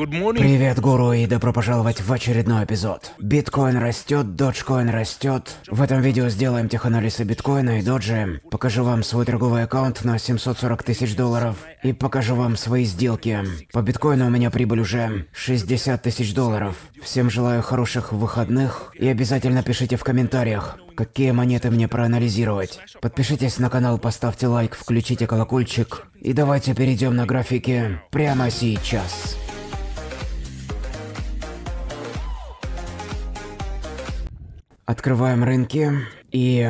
Привет, гуру, и добро пожаловать в очередной эпизод. Биткоин растет, доджкоин растет. В этом видео сделаем теханализы биткоина и доджи. Покажу вам свой торговый аккаунт на 740 тысяч долларов. И покажу вам свои сделки. По биткоину у меня прибыль уже 60 тысяч долларов. Всем желаю хороших выходных. И обязательно пишите в комментариях, какие монеты мне проанализировать. Подпишитесь на канал, поставьте лайк, включите колокольчик. И давайте перейдем на графики прямо сейчас. Открываем рынки. И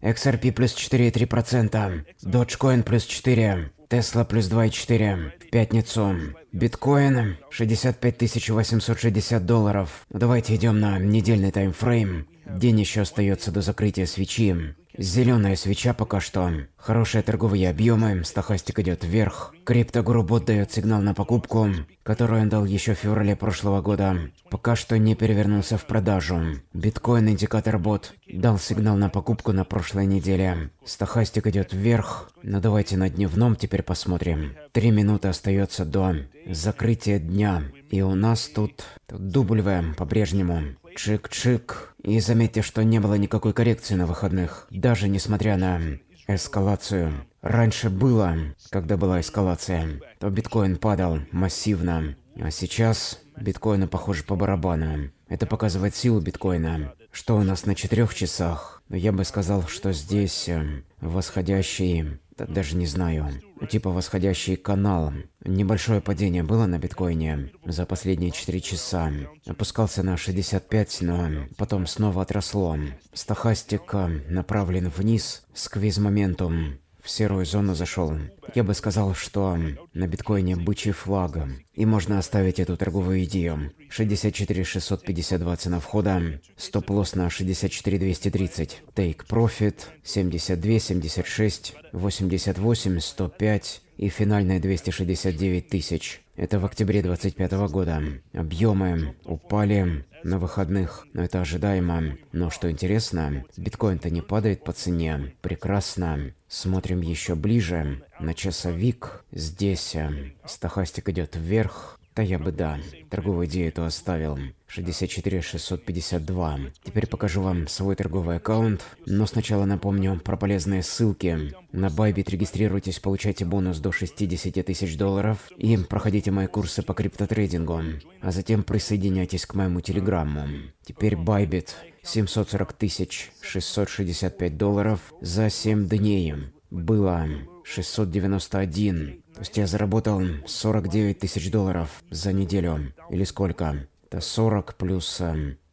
XRP плюс 4,3%, Dogecoin плюс 4, Tesla плюс 2,4 в пятницу. Биткоин 65 860 долларов. Давайте идем на недельный таймфрейм. День еще остается до закрытия свечи. Зеленая свеча пока что. Хорошие торговые объемы, стахастик идет вверх. Криптогурубот дает сигнал на покупку, которую он дал еще в феврале прошлого года. Пока что не перевернулся в продажу. Биткоин индикатор бот дал сигнал на покупку на прошлой неделе. Стахастик идет вверх, но ну, давайте на дневном теперь посмотрим. Три минуты остается до закрытия дня. И у нас тут, тут W по-прежнему. Чик-чик. И заметьте, что не было никакой коррекции на выходных. Даже несмотря на эскалацию. Раньше было, когда была эскалация, то биткоин падал массивно. А сейчас биткоину, похоже, по барабану. Это показывает силу биткоина. Что у нас на четырех часах? Но я бы сказал, что здесь э, восходящий даже не знаю. Типа восходящий канал. Небольшое падение было на биткоине за последние 4 часа. Опускался на 65, но потом снова отросло. Стохастика, направлен вниз, сквиз моментум в серую зону зашел. Я бы сказал, что на биткоине бычий флаг, и можно оставить эту торговую идею. 64 652 цена входа, стоп-лосс на 64 230, тейк профит 72 76 88 105 и финальная 269 тысяч. Это в октябре 25 года. Объемы упали на выходных. Но это ожидаемо. Но что интересно, биткоин-то не падает по цене. Прекрасно. Смотрим еще ближе на часовик. Здесь э, стахастик идет вверх. Да я бы да. Торговую идею эту оставил. 64 652. Теперь покажу вам свой торговый аккаунт, но сначала напомню про полезные ссылки. На Байбит регистрируйтесь, получайте бонус до 60 тысяч долларов и проходите мои курсы по криптотрейдингу, а затем присоединяйтесь к моему телеграмму. Теперь Байбит 740 тысяч 665 долларов за 7 дней. Было 691 то есть я заработал 49 тысяч долларов за неделю. Или сколько? Это 40 плюс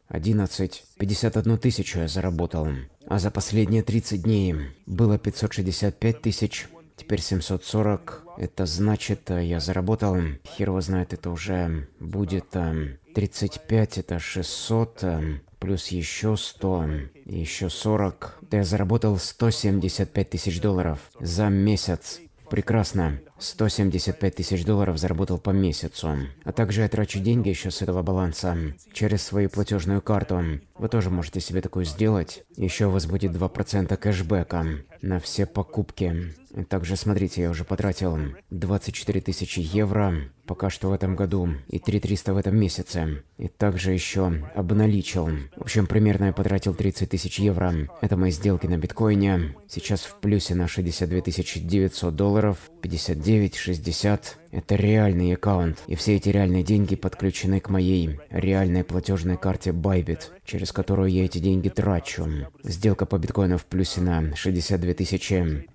11. Эм, 51 тысячу я заработал. А за последние 30 дней было 565 тысяч. Теперь 740. Это значит, э, я заработал, хер его знает, это уже будет 35, эм, это 600, эм, плюс еще 100, еще 40. Да я заработал 175 тысяч долларов за месяц. Прекрасно. 175 тысяч долларов заработал по месяцу. А также я трачу деньги еще с этого баланса через свою платежную карту. Вы тоже можете себе такую сделать. Еще у вас будет 2% кэшбэка на все покупки. Также, смотрите, я уже потратил 24 тысячи евро пока что в этом году и 3300 в этом месяце. И также еще обналичил. В общем, примерно я потратил 30 тысяч евро. Это мои сделки на биткоине. Сейчас в плюсе на 62 900 долларов, 59 9.60 – это реальный аккаунт, и все эти реальные деньги подключены к моей реальной платежной карте Bybit, через которую я эти деньги трачу. Сделка по биткоину в плюсе на 62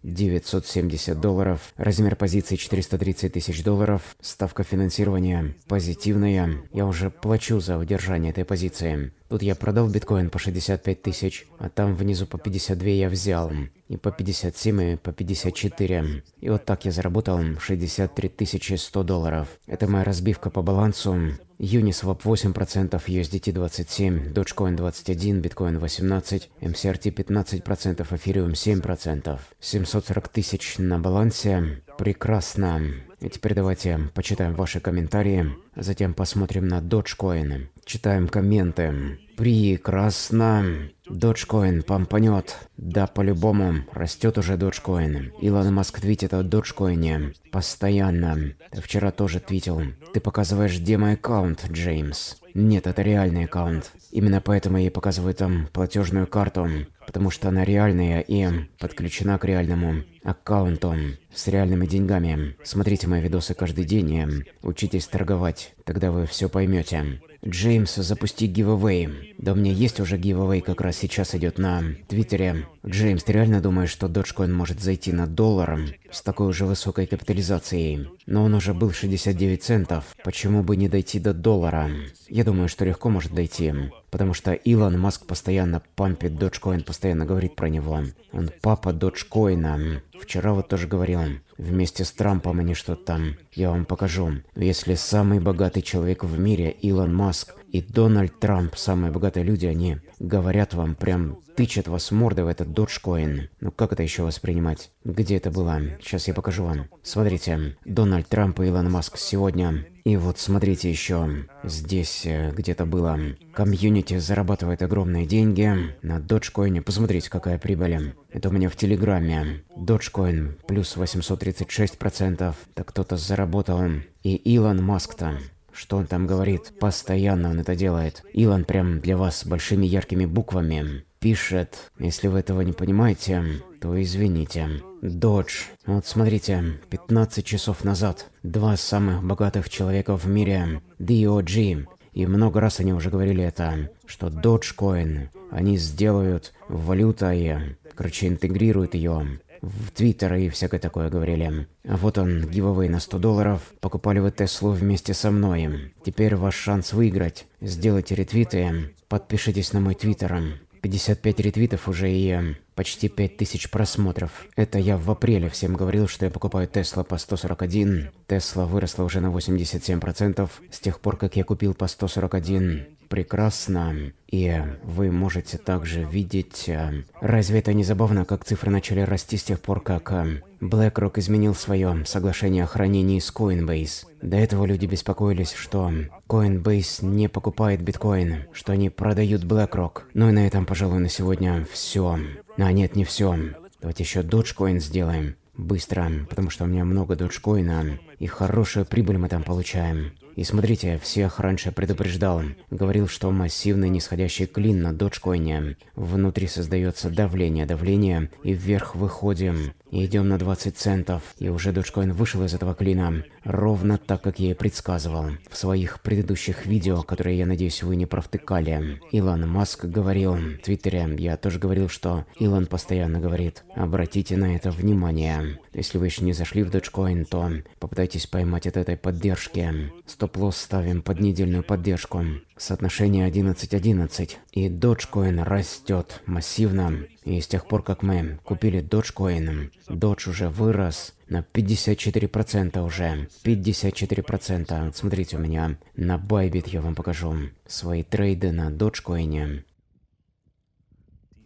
970 долларов, размер позиции 430 тысяч долларов, ставка финансирования позитивная, я уже плачу за удержание этой позиции. Тут я продал биткоин по 65 тысяч, а там внизу по 52 я взял, и по 57, и по 54. И вот так я заработал миллион 63 100 долларов. Это моя разбивка по балансу. Uniswap 8%, USDT 27%, Dogecoin 21%, Bitcoin 18%, MCRT 15%, Ethereum 7%. 740 тысяч на балансе. Прекрасно. И теперь давайте почитаем ваши комментарии, а затем посмотрим на Dogecoin. Читаем комменты. Прекрасно. Доджкоин помпанет. Да, по-любому. Растет уже доджкоин. Илон Маск твитит о доджкоине. Постоянно. вчера тоже твитил. Ты показываешь, где мой аккаунт, Джеймс. Нет, это реальный аккаунт. Именно поэтому я показываю там платежную карту. Потому что она реальная и подключена к реальному аккаунту с реальными деньгами. Смотрите мои видосы каждый день и учитесь торговать. Тогда вы все поймете. Джеймса запусти гивэвэй. Да у меня есть уже гивэвэй, как раз сейчас идет на Твиттере. Джеймс, ты реально думаешь, что Dogecoin может зайти на доллар? с такой уже высокой капитализацией. Но он уже был 69 центов. Почему бы не дойти до доллара? Я думаю, что легко может дойти. Потому что Илон Маск постоянно пампит Dogecoin, постоянно говорит про него. Он папа Доджкоина. Вчера вот тоже говорил. Вместе с Трампом они что-то там. Я вам покажу. Если самый богатый человек в мире, Илон Маск, и Дональд Трамп, самые богатые люди, они говорят вам, прям тычат вас мордой в этот доджкоин. Ну как это еще воспринимать? Где это было? Сейчас я покажу вам. Смотрите, Дональд Трамп и Илон Маск сегодня. И вот смотрите еще, здесь э, где-то было. Комьюнити зарабатывает огромные деньги на доджкоине. Посмотрите, какая прибыль. Это у меня в Телеграме. Доджкоин плюс 836%. Так кто-то заработал. И Илон Маск то что он там говорит. Постоянно он это делает. Илон прям для вас большими яркими буквами пишет. Если вы этого не понимаете, то извините. Додж. Вот смотрите, 15 часов назад два самых богатых человека в мире, DOG, и много раз они уже говорили это, что Dogecoin они сделают валютой, короче, интегрируют ее в Твиттер и всякое такое говорили. А вот он, гивовый на 100 долларов, покупали вы Теслу вместе со мной. Теперь ваш шанс выиграть. Сделайте ретвиты, подпишитесь на мой Твиттер. 55 ретвитов уже и э, почти 5000 просмотров. Это я в апреле всем говорил, что я покупаю Тесла по 141. Тесла выросла уже на 87% с тех пор, как я купил по 141 прекрасно. И вы можете также видеть... Э, разве это не забавно, как цифры начали расти с тех пор, как э, BlackRock изменил свое соглашение о хранении с Coinbase? До этого люди беспокоились, что Coinbase не покупает биткоин, что они продают BlackRock. Ну и на этом, пожалуй, на сегодня все. А нет, не все. Давайте еще Dogecoin сделаем быстро, потому что у меня много доджкоина, и хорошую прибыль мы там получаем. И смотрите, всех раньше предупреждал. Говорил, что массивный нисходящий клин на доджкоине. Внутри создается давление, давление, и вверх выходим. идем на 20 центов. И уже доджкоин вышел из этого клина. Ровно так, как я и предсказывал. В своих предыдущих видео, которые, я надеюсь, вы не провтыкали. Илон Маск говорил в Твиттере, я тоже говорил, что Илон постоянно говорит, обратите на это внимание. Если вы еще не зашли в Dogecoin, то попытайтесь поймать от этой поддержки. Стоп-лосс ставим под недельную поддержку. Соотношение 11-11. И Dogecoin растет массивно. И с тех пор, как мы купили Dogecoin, Doge уже вырос на 54% уже. 54%. Вот смотрите у меня на Bybit я вам покажу свои трейды на Dogecoin.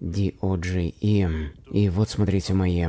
DOGE. И вот смотрите мои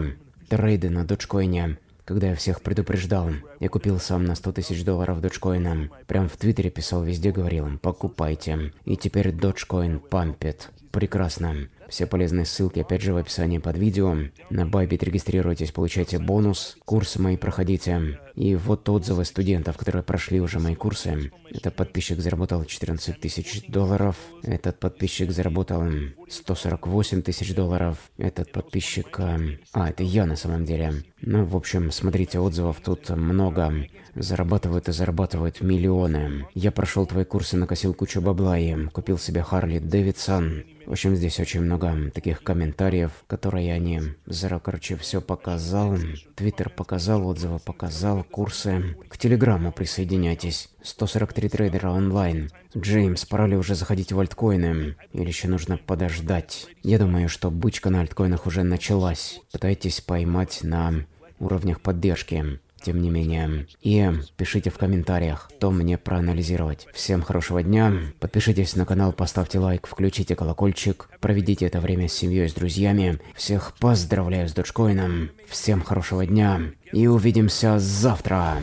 трейды на доджкоине, когда я всех предупреждал. Я купил сам на 100 тысяч долларов доджкоина. Прям в Твиттере писал, везде говорил, покупайте. И теперь доджкоин пампит. Прекрасно. Все полезные ссылки опять же в описании под видео. На Байбит регистрируйтесь, получайте бонус, курсы мои проходите. И вот отзывы студентов, которые прошли уже мои курсы. Этот подписчик заработал 14 тысяч долларов. Этот подписчик заработал 148 тысяч долларов. Этот подписчик... Э, а, это я на самом деле. Ну, в общем, смотрите, отзывов тут много. Зарабатывают и зарабатывают миллионы. Я прошел твои курсы, накосил кучу бабла и купил себе Харли Дэвидсон. В общем, здесь очень много таких комментариев, которые они... Зеро, короче, все показал. Твиттер показал, отзывы показал, курсы. К Телеграму присоединяйтесь. 143 трейдера онлайн. Джеймс, пора ли уже заходить в альткоины? Или еще нужно подождать? Я думаю, что бычка на альткоинах уже началась. Пытайтесь поймать на уровнях поддержки тем не менее. И пишите в комментариях, то мне проанализировать. Всем хорошего дня, подпишитесь на канал, поставьте лайк, включите колокольчик, проведите это время с семьей, с друзьями. Всех поздравляю с Доджкоином, всем хорошего дня и увидимся завтра.